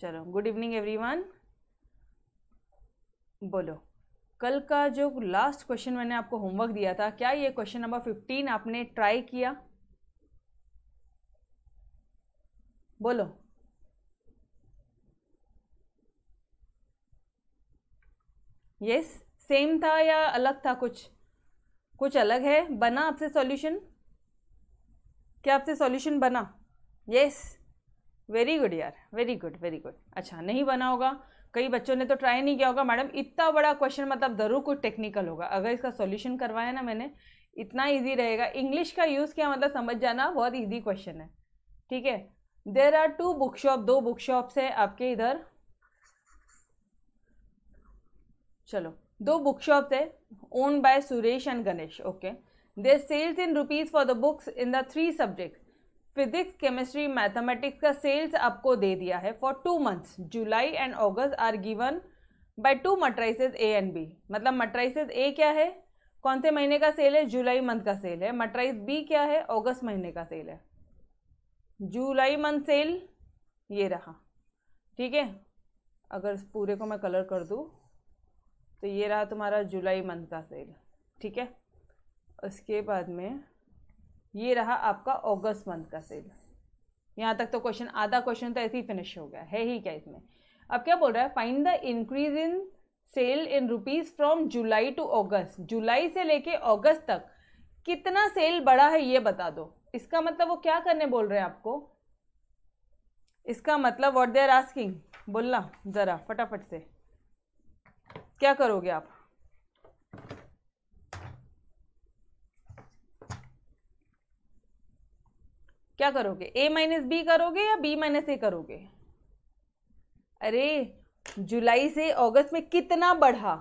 चलो good evening everyone बोलो कल का जो लास्ट क्वेश्चन मैंने आपको होमवर्क दिया था क्या ये क्वेश्चन नंबर फिफ्टीन आपने ट्राई किया बोलो यस yes, सेम था या अलग था कुछ कुछ अलग है बना आपसे सॉल्यूशन क्या आपसे सॉल्यूशन बना यस yes. वेरी गुड यार वेरी गुड वेरी गुड अच्छा नहीं बना होगा कई बच्चों ने तो ट्राई नहीं किया होगा मैडम इतना बड़ा क्वेश्चन मतलब ज़रूर कुछ टेक्निकल होगा अगर इसका सॉल्यूशन करवाया ना मैंने इतना इजी रहेगा इंग्लिश का यूज़ किया मतलब समझ जाना बहुत इजी क्वेश्चन है ठीक है there are two book shop दो बुक शॉप्स है आपके इधर चलो दो बुक शॉप्स है own by Suresh and Ganesh okay the sales in rupees for the books in the three subject physics chemistry mathematics का सेल्स आपको दे दिया है for two months July and August are given by two matrices A and B मतलब matrices ए क्या है कौन से महीने का सेल है जुलाई मंथ का सेल है मट्राइस बी क्या है अगस्त महीने का सेल है जुलाई मंथ सेल ये रहा ठीक है अगर इस पूरे को मैं कलर कर दूँ तो ये रहा तुम्हारा जुलाई मंथ का सेल ठीक है उसके बाद में ये रहा आपका अगस्त मंथ का सेल यहाँ तक तो क्वेश्चन आधा क्वेश्चन तो ऐसे ही फिनिश हो गया है ही क्या इसमें अब क्या बोल रहा है find the increase in sale in rupees from July to August जुलाई से लेके अगस्त तक कितना सेल बढ़ा है ये बता दो इसका मतलब वो क्या करने बोल रहे हैं आपको इसका मतलब व्हाट दे आर आस्किंग बोलना ज़रा फटाफट से क्या करोगे आप क्या करोगे ए माइनस बी करोगे या बी माइनस ए करोगे अरे जुलाई से अगस्त में कितना बढ़ा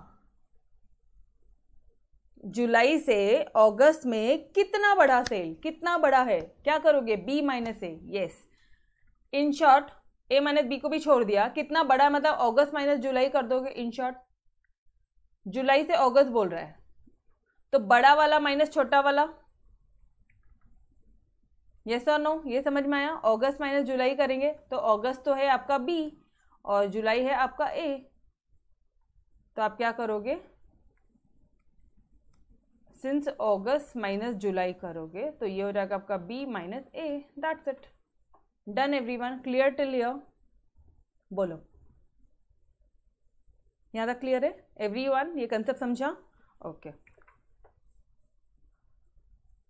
जुलाई से अगस्त में कितना बढ़ा सेल कितना बढ़ा है क्या करोगे B minus A yes in short A minus B को भी छोड़ दिया कितना बड़ा मतलब अगस्त माइनस जुलाई कर दोगे इन शॉर्ट जुलाई से अगस्त बोल रहा है तो बड़ा वाला माइनस छोटा वाला यस और नो ये समझ में आया अगस्त माइनस जुलाई करेंगे तो अगस्त तो है आपका बी और जुलाई है आपका ए तो आप क्या करोगे सिंस अगस्त माइनस जुलाई करोगे तो ये हो जाएगा आपका B minus A that's it done everyone clear till here बोलो यहाँ तक क्लियर है एवरीवन ये कंसेप्ट समझा ओके okay.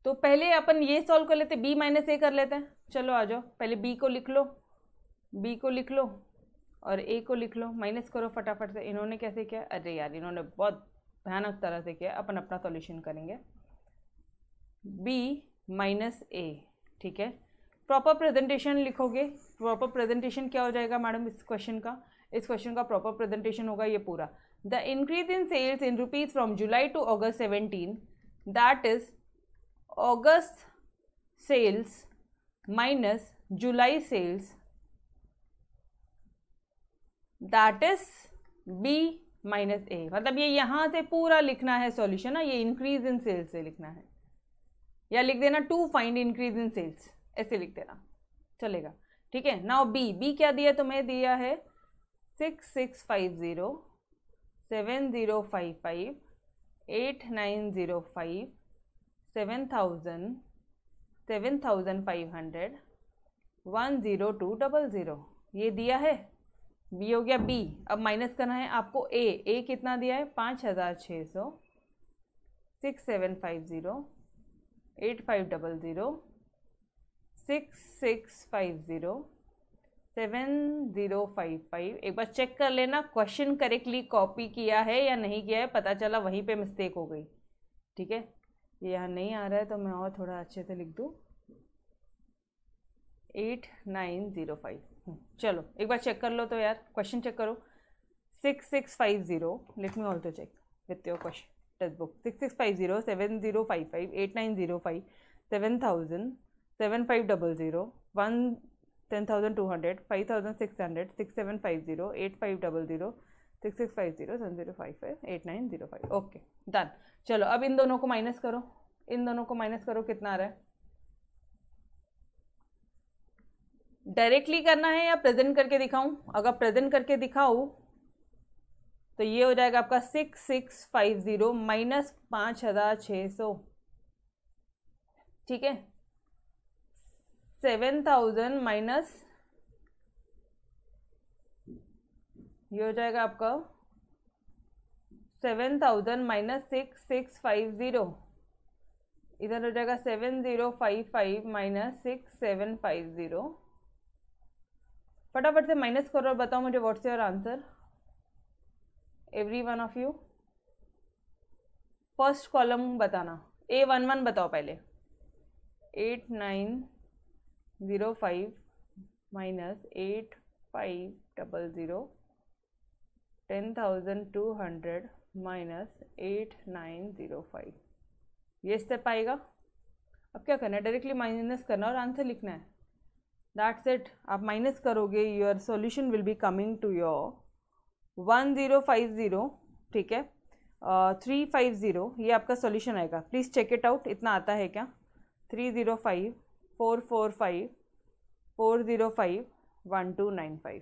तो पहले अपन ये सॉल्व कर लेते बी माइनस ए कर लेते हैं चलो आ जाओ पहले बी को लिख लो बी को लिख लो और ए को लिख लो माइनस करो फटाफट से इन्होंने कैसे किया अरे यार इन्होंने बहुत भयानक तरह से किया अपन अपना सॉल्यूशन करेंगे बी माइनस ए ठीक है प्रॉपर प्रेजेंटेशन लिखोगे प्रॉपर प्रेजेंटेशन क्या हो जाएगा मैडम इस क्वेश्चन का इस क्वेश्चन का प्रॉपर प्रेजेंटेशन होगा ये पूरा the increase in sales in rupees from July to August seventeen that is August sales minus July sales that is B minus A मतलब ये यहां से पूरा लिखना है सॉल्यूशन ना ये इंक्रीज इन सेल्स से लिखना है या लिख देना to find increase in sales ऐसे लिख देना चलेगा ठीक है नाउ बी बी क्या दिया तुम्हें दिया है six six five zero seven zero five five eight nine zero five seven thousand seven thousand five hundred one zero two double zero ये दिया है बी हो गया बी अब माइनस करना है आपको ए ए कितना दिया है पाँच हज़ार छः सौ six seven five zero eight five double zero six six five zero seven zero five five एक बार चेक कर लेना क्वेश्चन करेक्टली कॉपी किया है या नहीं किया है पता चला वहीं पे मिस्टेक हो गई ठीक है ये यहाँ नहीं आ रहा है तो मैं और थोड़ा अच्छे से लिख दूँ eight nine zero five hmm, चलो एक बार चेक कर लो तो यार क्वेश्चन चेक करो six six five zero let me also check with your question text book six six five zero seven zero five five eight nine zero five seven thousand seven five double zero one ten thousand two hundred five thousand six hundred six seven five zero eight five double zero six six five zero seven zero five five eight nine zero five okay done चलो अब इन दोनों को minus करो इन दोनों को minus करो कितना आ रहा है डायरेक्टली करना है या प्रेजेंट करके दिखाऊं अगर प्रेजेंट करके दिखाऊं तो ये हो जाएगा आपका six six five zero minus पाँच हज़ार छः सौ ठीक है सेवन थाउजेंड माइनस ये हो जाएगा आपका seven thousand minus six six five zero इधर हो जाएगा seven zero five five minus six seven five zero फटाफट से माइनस करो और बताओ मुझे what's your answer every one of you first column बताना ए वन वन बताओ पहले eight nine zero five minus eight five double zero ten thousand two hundred minus eight nine zero five ये step आएगा अब क्या करना है directly minus करना और आंसर लिखना है दैट्स इट आप माइनस करोगे your solution will be coming to your one zero five zero ठीक है थ्री फाइव ज़ीरो ये आपका सॉल्यूशन आएगा प्लीज़ चेक इट आउट इतना आता है क्या three zero five four four five four zero five one two nine five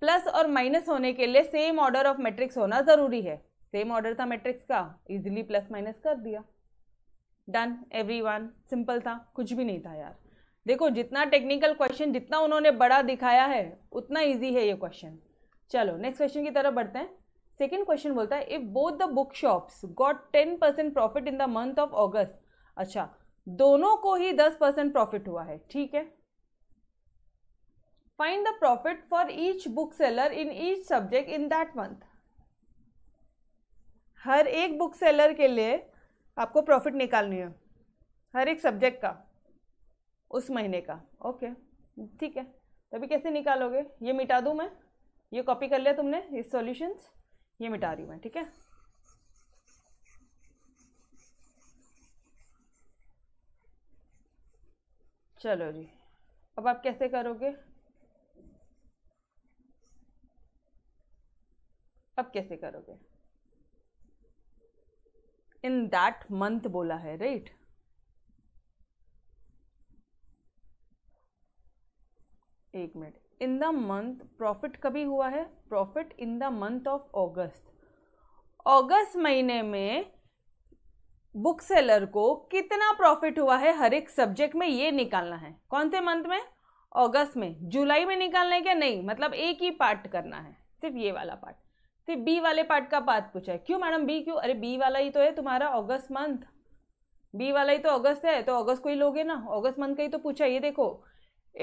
plus और माइनस होने के लिए सेम ऑर्डर ऑफ मैट्रिक्स होना ज़रूरी है सेम ऑर्डर था मैट्रिक्स का इजिली प्लस माइनस कर दिया डन एवरी वन सिंपल था कुछ भी नहीं था यार देखो जितना टेक्निकल क्वेश्चन जितना उन्होंने बड़ा दिखाया है उतना ईजी है ये क्वेश्चन चलो नेक्स्ट क्वेश्चन की तरफ बढ़ते हैं सेकेंड क्वेश्चन बोलता है if both the book shops got ten percent profit in the month of August अच्छा दोनों को ही दस परसेंट प्रॉफिट हुआ है ठीक है find the profit for each book seller in each subject in that month हर एक बुक सेलर के लिए आपको प्रॉफिट निकालनी है हर एक सब्जेक्ट का उस महीने का ओके ठीक है तभी कैसे निकालोगे ये मिटा दूँ मैं ये कॉपी कर लिया तुमने इस सॉल्यूशंस ये मिटा रही हूँ मैं ठीक है चलो जी अब आप कैसे करोगे अब कैसे करोगे इन दैट मंथ बोला है राइट right? एक minute in the month profit कभी हुआ है profit in the month of August अगस्त महीने में बुक सेलर को कितना प्रॉफिट हुआ है हर एक सब्जेक्ट में ये निकालना है कौन से मंथ में अगस्त में जुलाई में निकालना है क्या नहीं मतलब एक ही पार्ट करना है सिर्फ ये वाला पार्ट फिर बी वाले पार्ट का बात पूछा है क्यों मैडम बी क्यों अरे बी वाला ही तो है तुम्हारा अगस्त मंथ बी वाला ही तो अगस्त है तो अगस्त को ही लोगे ना अगस्त मंथ का ही तो पूछा ये देखो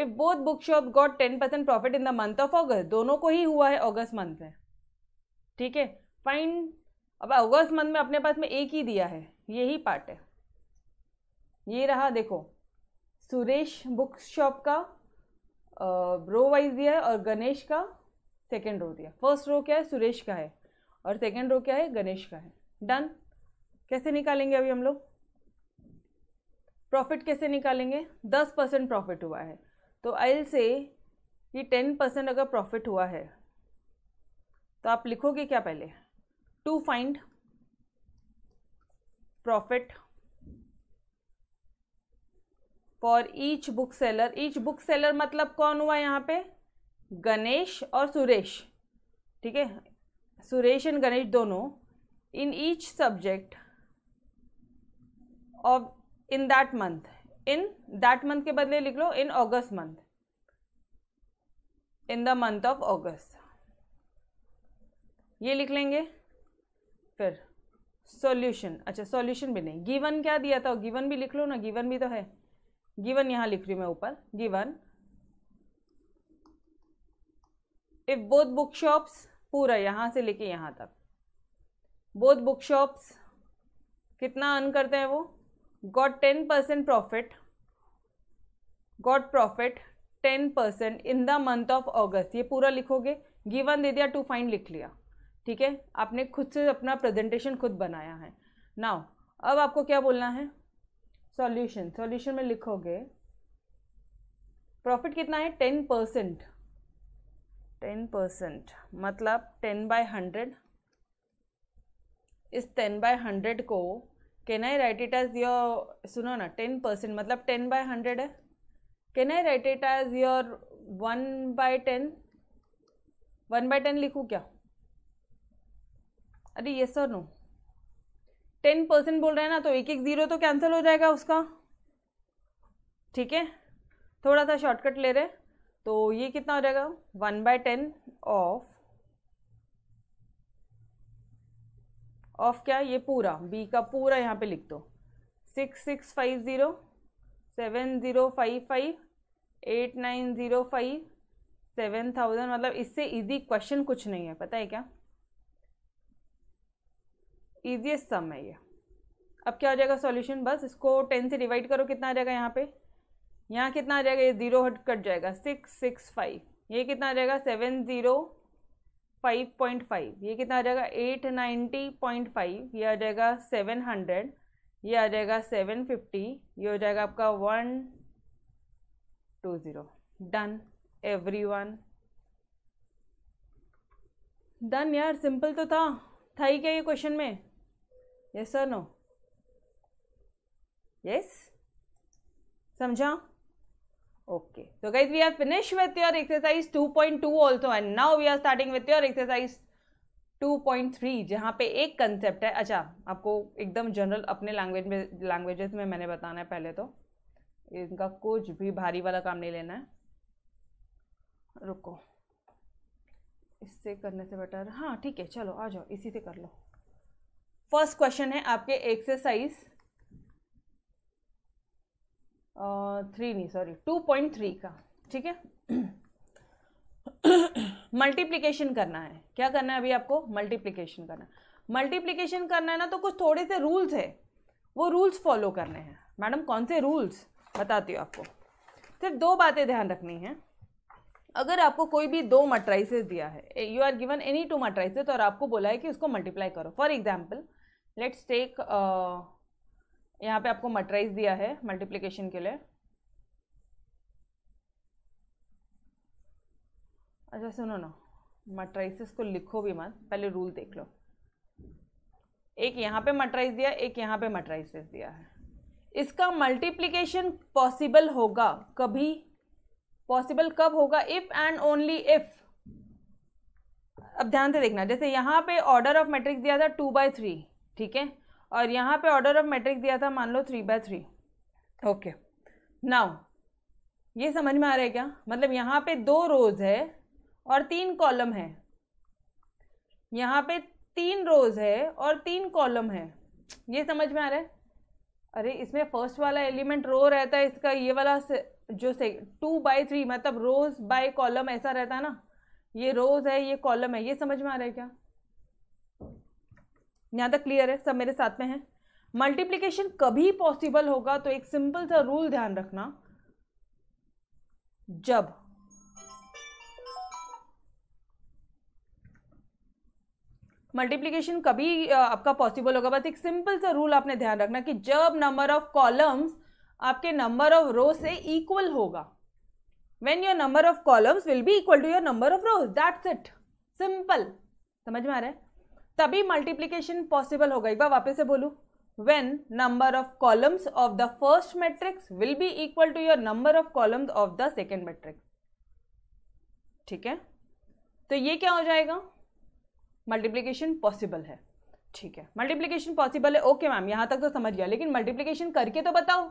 if both book shop got ten percent profit in the month of August दोनों को ही हुआ है अगस्त मंथ में ठीक है फाइन अब अगस्त मंथ में अपने पास में एक ही दिया है यही पार्ट है ये रहा देखो सुरेश बुक शॉप का ब्रो वाइज दिया है और गणेश का सेकेंड रो दिया फर्स्ट रो क्या है सुरेश का है और सेकेंड रो क्या है गणेश का है डन कैसे निकालेंगे अभी हम लोग प्रॉफिट कैसे निकालेंगे दस परसेंट प्रॉफिट हुआ है तो आई से ये टेन परसेंट अगर प्रॉफिट हुआ है तो आप लिखोगे क्या पहले to find profit for each book seller each book seller मतलब कौन हुआ यहाँ पे गणेश और सुरेश ठीक है सुरेश एंड गणेश दोनों in each subject of in that month in that month के बदले लिख लो in August month in the month of August ये लिख लेंगे फिर सॉल्यूशन अच्छा सॉल्यूशन भी नहीं गिवन क्या दिया था गिवन भी लिख लो ना गिवन भी तो है गिवन यहाँ लिख रही हूँ मैं ऊपर given if both book shops पूरा यहाँ से लेके यहाँ तक बोथ बुक शॉप्स कितना अर्न करते हैं वो got ten percent profit got profit ten percent in the month of August ये पूरा लिखोगे गिवन दे दिया टू फाइन लिख लिया ठीक है आपने खुद से अपना प्रेजेंटेशन खुद बनाया है नाउ अब आपको क्या बोलना है सॉल्यूशन सॉल्यूशन में लिखोगे प्रॉफिट कितना है टेन परसेंट टेन परसेंट मतलब टेन बाय हंड्रेड इस टेन बाय हंड्रेड को can I write it as your सुनो ना टेन परसेंट मतलब टेन बाय हंड्रेड है can I write it as your one by ten one by ten लिखूँ क्या अरे ये सर नो टेन परसेंट बोल रहे हैं ना तो एक एक ज़ीरो तो कैंसिल हो जाएगा उसका ठीक है थोड़ा सा शॉर्टकट ले रहे हैं तो ये कितना हो जाएगा one by ten of of क्या ये पूरा बी का पूरा यहाँ पे लिख दो six six five zero seven zero five five eight nine zero five seven thousand मतलब इससे इजी क्वेश्चन कुछ नहीं है पता है क्या ईजीएस्ट सम है ये अब क्या हो जाएगा सॉल्यूशन बस इसको टेन से डिवाइड करो कितना आ जाएगा यहाँ पे यहाँ कितना आ जाएगा ये ज़ीरो हट कट जाएगा सिक्स सिक्स फाइव ये कितना आ जाएगा seven zero five point five ये कितना आ जाएगा एट नाइन्टी पॉइंट फाइव ये आ जाएगा सेवन हंड्रेड ये आ जाएगा सेवन फिफ्टी ये हो जाएगा आपका one two zero done every one done यार सिंपल तो था था ही क्या ये क्वेश्चन में यस सर नो यस समझा okay so guys, we are finish with your exercise 2.2 also and now we are starting with your exercise 2.3 जहाँ पे एक कंसेप्ट है अच्छा आपको एकदम जनरल अपने लैंग्वेज में लैंग्वेजेस में मैंने बताना है पहले तो इनका कुछ भी भारी वाला काम नहीं लेना है रुको इससे करने से बेटर हाँ ठीक है चलो आ जाओ इसी से कर लो फर्स्ट क्वेश्चन है आपके एक्सरसाइज थ्री नहीं सॉरी टू पॉइंट थ्री का ठीक है मल्टीप्लीकेशन करना है क्या करना है अभी आपको मल्टीप्लीकेशन करना है मल्टीप्लीकेशन करना है ना तो कुछ थोड़े से रूल्स है वो रूल्स फॉलो करने हैं मैडम कौन से रूल्स बताती हूँ आपको सिर्फ दो बातें ध्यान रखनी है अगर आपको कोई भी दो मट्राइसेस दिया है you are given any two matrices और आपको बोला है कि उसको मल्टीप्लाई करो फॉर एग्जाम्पल लेट्स टेक यहाँ पे आपको मट्राइस दिया है मल्टीप्लीकेशन के लिए अच्छा सुनो ना मट्राइसिस को लिखो भी मत पहले रूल देख लो एक यहाँ पे मट्राइस दिया एक यहाँ पे मट्राइसिस दिया है इसका मल्टीप्लीकेशन पॉसिबल होगा कभी पॉसिबल कब होगा इफ़ एंड ओनली इफ़ अब ध्यान से देखना जैसे यहाँ पे ऑर्डर ऑफ मैट्रिक्स दिया था टू बाय थ्री ठीक है और यहाँ पे ऑर्डर ऑफ मैट्रिक्स दिया था मान लो three by three okay now ये समझ में आ रहा है क्या मतलब यहाँ पे दो रोज़ है और तीन कॉलम है यहाँ पे तीन रोज है और तीन कॉलम है ये समझ में आ रहा है अरे इसमें फर्स्ट वाला एलिमेंट रो रहता है इसका ये वाला से, जो से टू बाई थ्री मतलब रोज बाय कॉलम ऐसा रहता है ना ये रोज है ये कॉलम है ये समझ में आ रहा है क्या यहाँ तक क्लियर है सब मेरे साथ में है मल्टीप्लीकेशन कभी पॉसिबल होगा तो एक सिंपल सा रूल ध्यान रखना जब मल्टीप्लीकेशन कभी आपका पॉसिबल होगा बस एक सिंपल सा रूल आपने ध्यान रखना कि जब नंबर ऑफ कॉलम्स आपके नंबर ऑफ रो से इक्वल होगा when your number of columns will be equal to your number of rows that's it simple समझ में आ रहा है तभी मल्टीप्लीकेशन पॉसिबल होगा एक बार वापस से बोलूँ when number of columns of the first matrix will be equal to your number of columns of the second matrix ठीक है तो ये क्या हो जाएगा मल्टीप्लीकेशन पॉसिबल है ठीक है मल्टीप्लीकेशन पॉसिबल है ओके मैम यहाँ तक तो समझ गया लेकिन मल्टीप्लीकेशन करके तो बताओ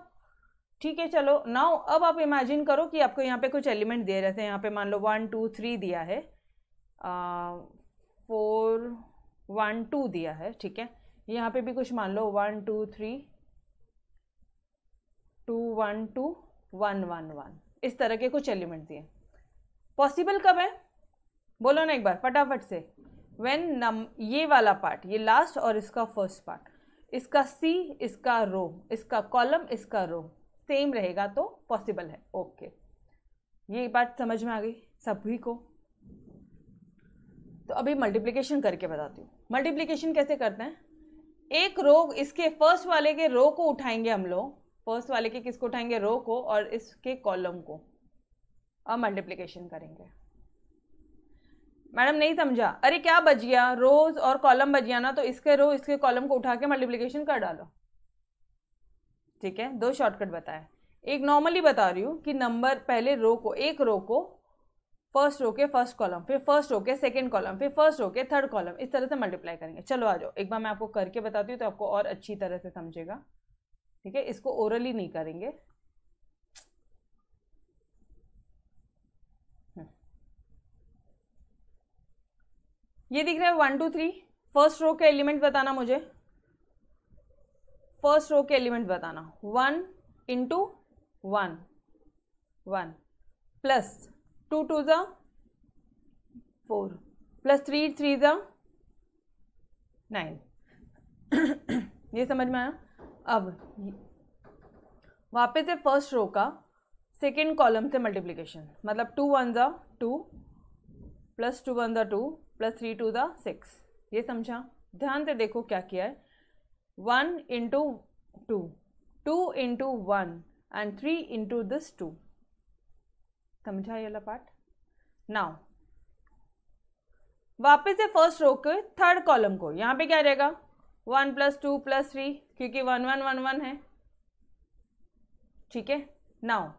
ठीक है चलो नाउ अब आप इमेजिन करो कि आपको यहाँ पे कुछ एलिमेंट दिए रहते हैं यहाँ पे मान लो वन टू थ्री दिया है फोर वन टू दिया है ठीक है यहाँ पे भी कुछ मान लो one two three two one two one one one इस तरह के कुछ एलिमेंट दिए पॉसिबल कब है बोलो ना एक बार फटाफट से वेन नम ये वाला पार्ट ये लास्ट और इसका फर्स्ट पार्ट इसका सी इसका रो इसका कॉलम इसका रो सेम रहेगा तो पॉसिबल है ओके ये बात समझ में आ गई सभी को तो अभी मल्टीप्लीकेशन करके बताती हूँ मल्टीप्लीकेशन कैसे करते हैं एक रो इसके फर्स्ट वाले के रो को उठाएंगे हम लोग फर्स्ट वाले के किसको उठाएंगे रो को और इसके कॉलम को और मल्टीप्लीकेशन करेंगे मैडम नहीं समझा अरे क्या बच गया रोज और कॉलम बच गया ना तो इसके रो इसके कॉलम को उठा के मल्टीप्लीकेशन कर डालो ठीक है दो शॉर्टकट बताए एक नॉर्मली बता रही हूँ कि नंबर पहले रो को एक रो को फर्स्ट रो के फर्स्ट कॉलम फिर फर्स्ट रो के सेकेंड कॉलम फिर फर्स्ट रो के थर्ड कॉलम इस तरह से मल्टीप्लाई करेंगे चलो आ जाओ एक बार मैं आपको करके बताती हूँ तो आपको और अच्छी तरह से समझेगा ठीक है इसको ओरली नहीं करेंगे ये दिख रहा है one two three first row के एलिमेंट बताना मुझे फर्स्ट रो के एलिमेंट बताना one into one one plus two two ज़ा फोर प्लस थ्री थ्री ज़ा नाइन ये समझ में आया अब वापस है फर्स्ट रो का सेकेंड कॉलम से मल्टीप्लिकेशन मतलब टू वन ज़ा टू प्लस टू वन ज़ा two plus three two the six ये समझा ध्यान से देखो क्या किया है one into two two into one and three into this two समझा ये वाला पार्ट नाउ वापस से फर्स्ट रो के थर्ड कॉलम को यहाँ पे क्या रहेगा one plus two plus three क्योंकि वन वन वन वन है ठीक है नाउ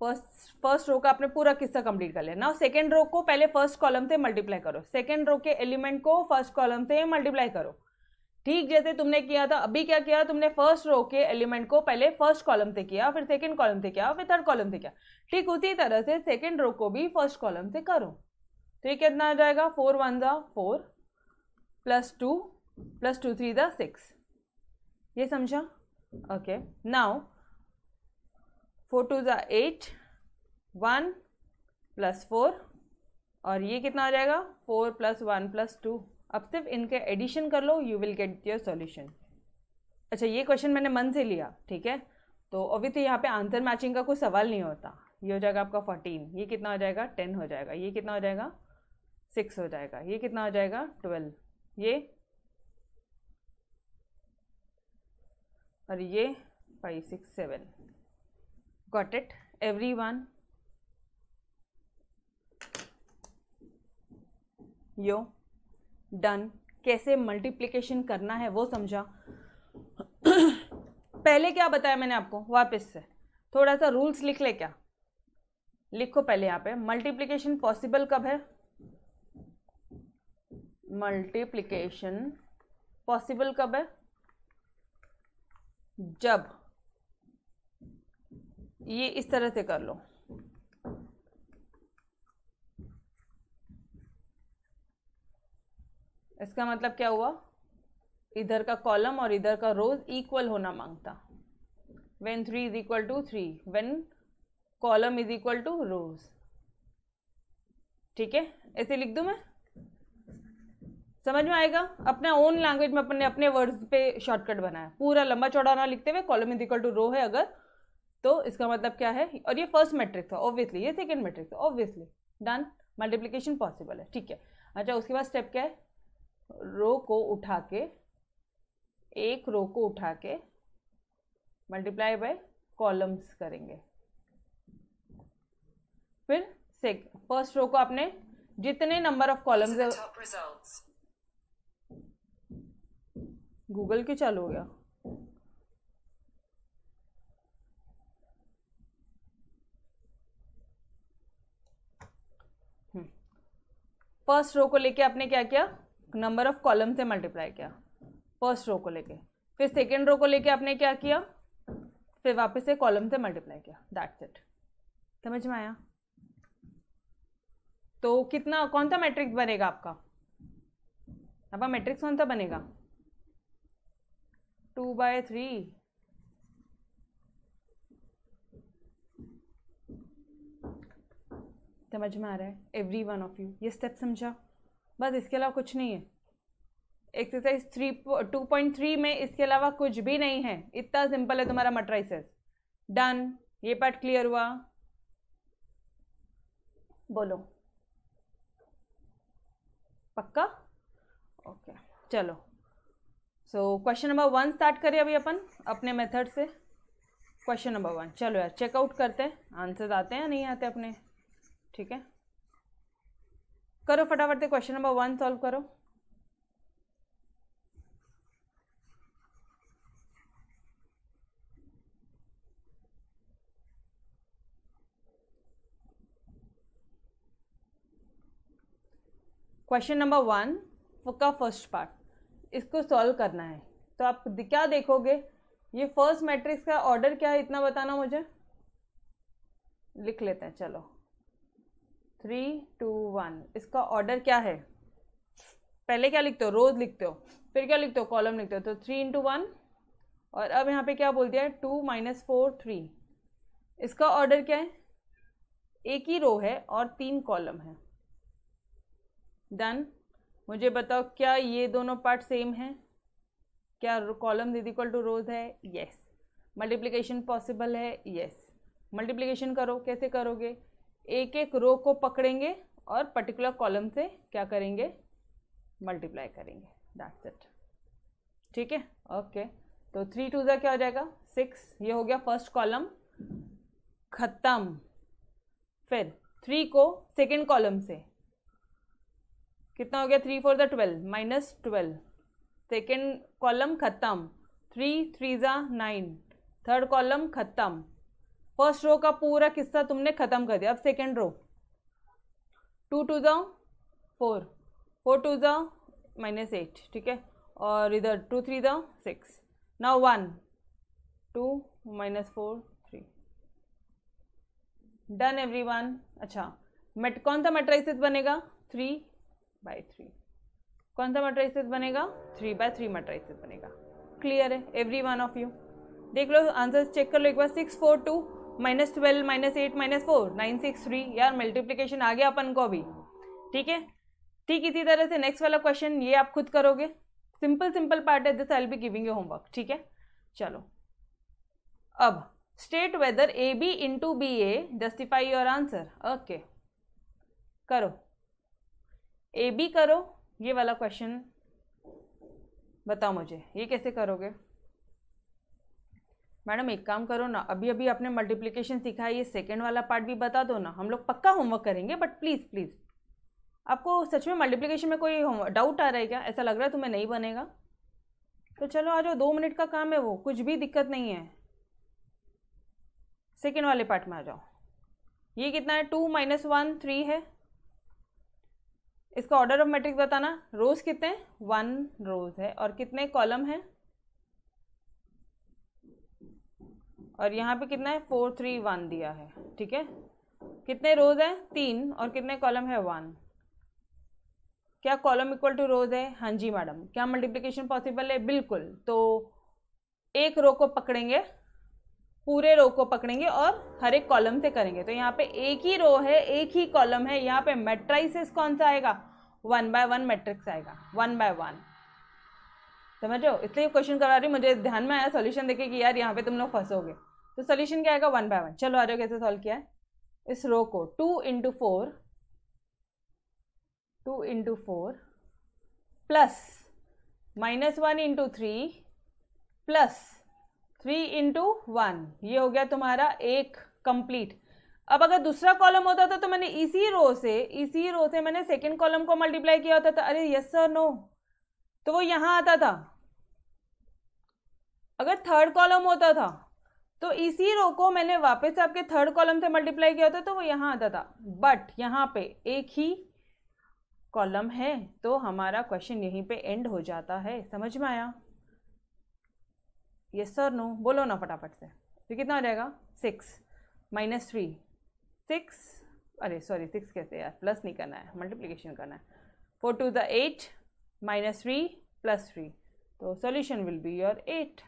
फर्स्ट फर्स्ट रो का आपने पूरा किस्सा कंप्लीट कर लिया ना सेकेंड रो को पहले फर्स्ट कॉलम से मल्टीप्लाई करो सेकेंड रो के एलिमेंट को फर्स्ट कॉलम से मल्टीप्लाई करो ठीक जैसे तुमने किया था अभी क्या किया तुमने फर्स्ट रो के एलिमेंट को पहले फर्स्ट कॉलम से किया फिर सेकेंड कॉलम से किया फिर थर्ड कॉलम से किया ठीक उसी तरह से सेकेंड रो को भी फर्स्ट कॉलम से करो तो ये कितना आ जाएगा फोर वन ज़ा four plus two plus two three ज़ा सिक्स ये समझा ओके नाउ फोर टू ज़ा एट वन प्लस फोर और ये कितना हो जाएगा four plus one plus two अब सिर्फ इनके एडिशन कर लो you will get your solution अच्छा ये क्वेश्चन मैंने मन से लिया ठीक है तो अभी तो यहाँ पे आंसर मैचिंग का कोई सवाल नहीं होता ये हो जाएगा आपका फोर्टीन ये कितना हो जाएगा टेन हो जाएगा ये कितना हो जाएगा सिक्स हो जाएगा ये कितना हो जाएगा ट्वेल्व ये और ये five six seven got it everyone यो डन कैसे मल्टीप्लीकेशन करना है वो समझा पहले क्या बताया मैंने आपको वापस से थोड़ा सा रूल्स लिख ले क्या लिखो पहले यहाँ पे मल्टीप्लीकेशन पॉसिबल कब है मल्टीप्लीकेशन पॉसिबल कब है जब ये इस तरह से कर लो इसका मतलब क्या हुआ इधर का कॉलम और इधर का रोज इक्वल होना मांगता when three is equal to three when column is equal to rows ठीक है ऐसे लिख दू मैं समझ में आएगा अपना ओन लैंग्वेज में अपने अपने वर्ड्स पे शॉर्टकट बनाया पूरा लंबा चौड़ा ना लिखते हुए column is equal to row है अगर तो इसका मतलब क्या है और ये फर्स्ट मैट्रिक था ऑब्वियसली ये सेकेंड मैट्रिक था ऑब्वियसली डन मल्टीप्लीकेशन पॉसिबल है ठीक है अच्छा उसके बाद स्टेप क्या है रो को उठा के एक रो को उठा के मल्टीप्लाई बाय कॉलम्स करेंगे फिर सेक फर्स्ट रो को आपने जितने नंबर ऑफ कॉलम्स गूगल क्यों चालू हो गया फर्स्ट रो को लेके आपने क्या किया नंबर ऑफ कॉलम से मल्टीप्लाई किया फर्स्ट रो को लेके फिर सेकेंड रो को लेके आपने क्या किया फिर वापस से कॉलम से मल्टीप्लाई किया दैट्स इट समझ में आया तो कितना कौन सा मैट्रिक्स बनेगा आपका आपका मैट्रिक्स कौन सा बनेगा टू बाय थ्री समझ में आ रहा है एवरी वन ऑफ यू ये स्टेप समझा बस इसके अलावा कुछ नहीं है exercise three two point three में इसके अलावा कुछ भी नहीं है इतना सिंपल है तुम्हारा मट्राइसेस डन ये पार्ट क्लियर हुआ बोलो पक्का ओके okay. चलो so question number one start करें अभी अपन अपने मेथड से क्वेश्चन नंबर वन चलो यार चेकआउट करते हैं आंसर्स आते हैं या नहीं आते अपने ठीक है करो फटाफट से क्वेश्चन नंबर वन सॉल्व करो क्वेश्चन नंबर वन का फर्स्ट पार्ट इसको सॉल्व करना है तो आप क्या देखोगे ये फर्स्ट मैट्रिक्स का ऑर्डर क्या है इतना बताना मुझे लिख लेते हैं चलो थ्री टू वन इसका ऑर्डर क्या है पहले क्या लिखते हो रोज लिखते हो फिर क्या लिखते हो कॉलम लिखते हो तो थ्री इंटू वन और अब यहाँ पे क्या बोल दिया है टू माइनस फोर थ्री इसका ऑर्डर क्या है एक ही रो है और तीन कॉलम है डन मुझे बताओ क्या ये दोनों पार्ट सेम हैं क्या column is equal to rows है यस मल्टीप्लीकेशन पॉसिबल है येस मल्टीप्लीकेशन करो कैसे करोगे एक एक रो को पकड़ेंगे और पर्टिकुलर कॉलम से क्या करेंगे मल्टीप्लाई करेंगे दैट्स इट ठीक है ओके तो थ्री टू जै क्या हो जाएगा सिक्स ये हो गया फर्स्ट कॉलम ख़त्म फिर थ्री को सेकेंड कॉलम से कितना हो गया three four the twelve minus twelve second column ख़त्म थ्री थ्री ज़ा नाइन थर्ड कॉलम ख़त्म फर्स्ट रो का पूरा किस्सा तुमने खत्म कर दिया अब सेकेंड रो टू टू जाओ फोर फोर टू जाओ माइनस एट ठीक है और इधर टू थ्री जाओ six now one two minus four three done every one अच्छा मेट कौन सा मेट्राइसिस बनेगा थ्री बाई थ्री कौन सा मेट्राइसिस बनेगा थ्री बाय थ्री मेट्राइसिस बनेगा क्लियर है एवरी वन ऑफ यू देख लो आंसर चेक कर लो एक बार six four two minus twelve minus eight minus four nine six three यार मल्टीप्लीकेशन आ गया अपन को अभी ठीक है ठीक इसी तरह से नेक्स्ट वाला क्वेश्चन ये आप खुद करोगे सिंपल सिंपल पार्ट है this I be giving you homework ठीक है चलो अब state whether A B into B A justify your answer okay करो ए बी करो ये वाला क्वेश्चन बताओ मुझे ये कैसे करोगे मैडम एक काम करो ना अभी अभी आपने मल्टीप्लीकेशन सिखाई है ये सेकेंड वाला पार्ट भी बता दो ना हम लोग पक्का होमवर्क करेंगे बट प्लीज़ प्लीज़ आपको सच में मल्टीप्लीकेशन में कोई डाउट आ रहा है क्या ऐसा लग रहा है तुम्हें नहीं बनेगा तो चलो आ जाओ दो मिनट का काम है वो कुछ भी दिक्कत नहीं है सेकेंड वाले पार्ट में आ जाओ ये कितना है टू माइनस वन थ्री है इसका ऑर्डर ऑफ मैट्रिक्स बताना रोज़ कितने वन रोज़ है और कितने कॉलम है और यहाँ पे कितना है फोर थ्री वन दिया है ठीक है कितने रोज है तीन और कितने कॉलम है वन क्या कॉलम इक्वल टू रोज है हाँ जी मैडम क्या मल्टीप्लिकेशन पॉसिबल है बिल्कुल तो एक रो को पकड़ेंगे पूरे रो को पकड़ेंगे और हर एक कॉलम से करेंगे तो यहाँ पे एक ही रो है एक ही कॉलम है यहाँ पे मेट्राइसिस कौन सा आएगा वन बाय वन मैट्रिक्स आएगा वन बाय वन समझो इसलिए क्वेश्चन करा रही मुझे ध्यान में आया सॉल्यूशन देखे कि यार यहाँ पे तुम लोग फंसोगे तो सोल्यूशन क्या आएगा वन बाय वन चलो आ कैसे सॉल्व किया है इस रो को two into four two into four plus minus one into three plus three into one ये हो गया तुम्हारा एक कंप्लीट अब अगर दूसरा कॉलम होता था तो मैंने इसी रो से इसी रो से मैंने सेकेंड कॉलम को मल्टीप्लाई किया होता था अरे यस सर नो तो वो यहाँ आता था अगर थर्ड कॉलम होता था तो इसी रो को मैंने वापस आपके थर्ड कॉलम से मल्टीप्लाई किया था तो वो यहाँ आता था बट यहाँ पे एक ही कॉलम है तो हमारा क्वेश्चन यहीं पे एंड हो जाता है समझ में आया यस सर नो बोलो ना फटाफट से तो कितना आ जाएगा सिक्स माइनस थ्री सिक्स अरे सॉरी सिक्स कैसे यार प्लस नहीं करना है मल्टीप्लीकेशन करना है four two the eight minus three plus three तो solution will be your eight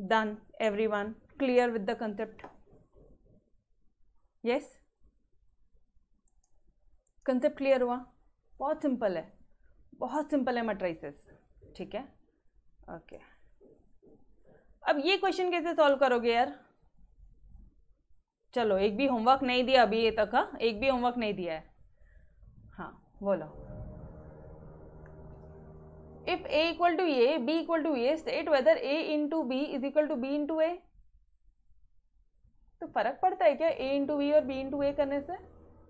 done every one clear with the concept yes concept clear हुआ बहुत सिंपल है बहुत सिंपल है मट्राइसेस ठीक है ओके okay. अब ये क्वेश्चन कैसे सॉल्व करोगे यार चलो एक भी होमवर्क नहीं दिया अभी ये तक का हाँ? एक भी होमवर्क नहीं दिया है हाँ बोलो if a equal to a b equal to whether A into B is equal to B into A तो फर्क पड़ता है क्या ए इंटू बी और बी इंटू ए करने से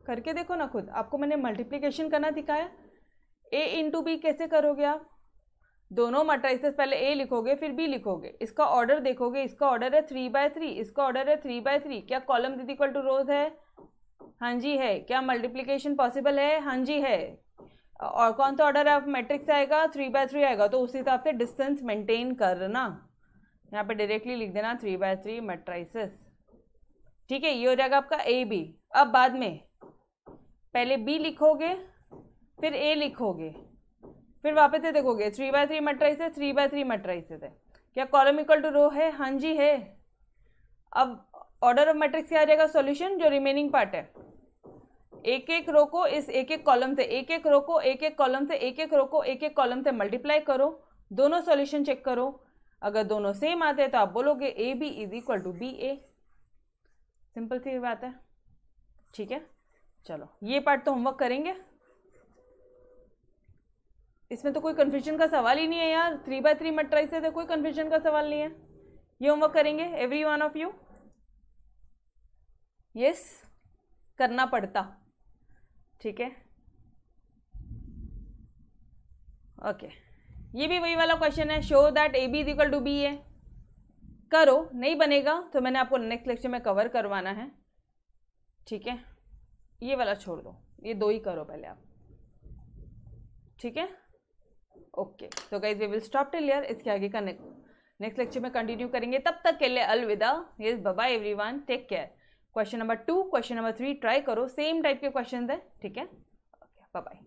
करके देखो ना खुद आपको मैंने मल्टीप्लीकेशन करना दिखाया ए इंटू बी कैसे करोगे आप दोनों मट्राइसेस पहले ए लिखोगे फिर बी लिखोगे इसका ऑर्डर देखोगे इसका ऑर्डर है थ्री बाय थ्री इसका ऑर्डर है थ्री बाय थ्री क्या column is equal to rows है हाँ जी है क्या मल्टीप्लीकेशन पॉसिबल है हाँ जी है और कौन सा ऑर्डर ऑफ मैट्रिक्स आएगा थ्री बाय थ्री आएगा तो उस हिसाब से डिस्टेंस मेंटेन करना यहाँ पे डायरेक्टली लिख देना थ्री बाय थ्री मेट्राइसिस ठीक है ये हो जाएगा आपका ए बी अब बाद में पहले बी लिखोगे फिर ए लिखोगे फिर वापस से देखोगे three by three matrices three by three matrices है क्या कॉलम इक्वल टू रो है हाँ जी है अब ऑर्डर ऑफ मैट्रिक्स क्या आ जाएगा सोल्यूशन जो रिमेनिंग पार्ट है एक एक रो को इस एक एक कॉलम से एक एक रो को एक एक कॉलम से एक एक रो को एक एक कॉलम से मल्टीप्लाई करो दोनों सॉल्यूशन चेक करो अगर दोनों सेम आते हैं तो आप बोलोगे A B is equal to B A simple सी बात है ठीक है चलो ये पार्ट तो होमवर्क करेंगे इसमें तो कोई कन्फ्यूजन का सवाल ही नहीं है यार थ्री बाय थ्री मट्राइस से तो कोई कन्फ्यूजन का सवाल नहीं है ये होमवर्क करेंगे every one of you yes करना पड़ता ठीक है ओके ये भी वही वाला क्वेश्चन है show that A B equal to B है करो नहीं बनेगा तो मैंने आपको नेक्स्ट लेक्चर में कवर करवाना है ठीक है ये वाला छोड़ दो ये दो ही करो पहले आप ठीक है ओके तो guys we will stop till यर इसके आगे का नेक्स्ट लेक्चर में कंटिन्यू करेंगे तब तक के लिए अलविदा ये bye everyone take care question number two question number three try करो सेम टाइप के क्वेश्चन है ठीक है बाय